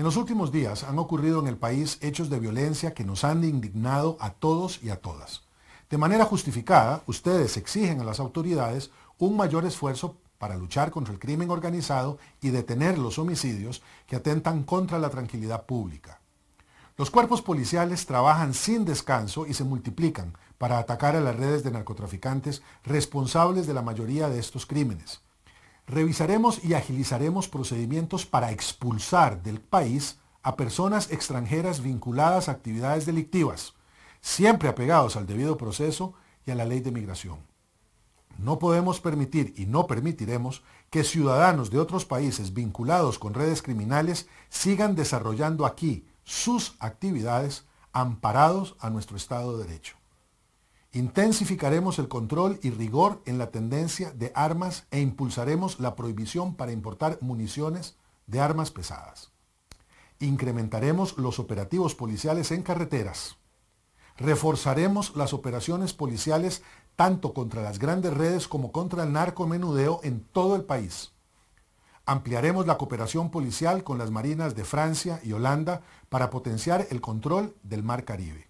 En los últimos días han ocurrido en el país hechos de violencia que nos han indignado a todos y a todas. De manera justificada, ustedes exigen a las autoridades un mayor esfuerzo para luchar contra el crimen organizado y detener los homicidios que atentan contra la tranquilidad pública. Los cuerpos policiales trabajan sin descanso y se multiplican para atacar a las redes de narcotraficantes responsables de la mayoría de estos crímenes. Revisaremos y agilizaremos procedimientos para expulsar del país a personas extranjeras vinculadas a actividades delictivas, siempre apegados al debido proceso y a la ley de migración. No podemos permitir y no permitiremos que ciudadanos de otros países vinculados con redes criminales sigan desarrollando aquí sus actividades amparados a nuestro Estado de Derecho. Intensificaremos el control y rigor en la tendencia de armas e impulsaremos la prohibición para importar municiones de armas pesadas. Incrementaremos los operativos policiales en carreteras. Reforzaremos las operaciones policiales tanto contra las grandes redes como contra el narco menudeo en todo el país. Ampliaremos la cooperación policial con las marinas de Francia y Holanda para potenciar el control del Mar Caribe.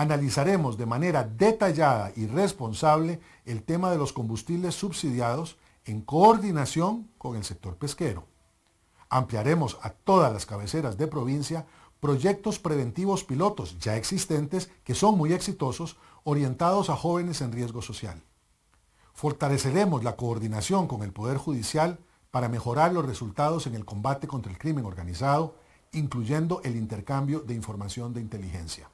Analizaremos de manera detallada y responsable el tema de los combustibles subsidiados en coordinación con el sector pesquero. Ampliaremos a todas las cabeceras de provincia proyectos preventivos pilotos ya existentes que son muy exitosos orientados a jóvenes en riesgo social. Fortaleceremos la coordinación con el Poder Judicial para mejorar los resultados en el combate contra el crimen organizado, incluyendo el intercambio de información de inteligencia.